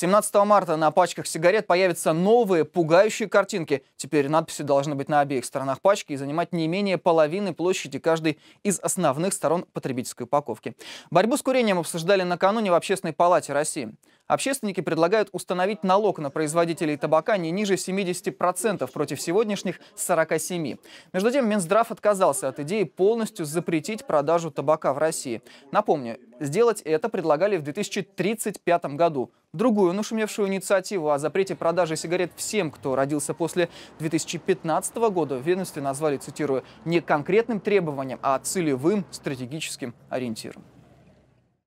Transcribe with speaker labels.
Speaker 1: 17 марта на пачках сигарет появятся новые пугающие картинки. Теперь надписи должны быть на обеих сторонах пачки и занимать не менее половины площади каждой из основных сторон потребительской упаковки. Борьбу с курением обсуждали накануне в Общественной палате России. Общественники предлагают установить налог на производителей табака не ниже 70% против сегодняшних 47%. Между тем, Минздрав отказался от идеи полностью запретить продажу табака в России. Напомню, сделать это предлагали в 2035 году. Другую нашумевшую инициативу о запрете продажи сигарет всем, кто родился после 2015 года, в ведомстве назвали, цитирую, не конкретным требованием, а целевым стратегическим ориентиром.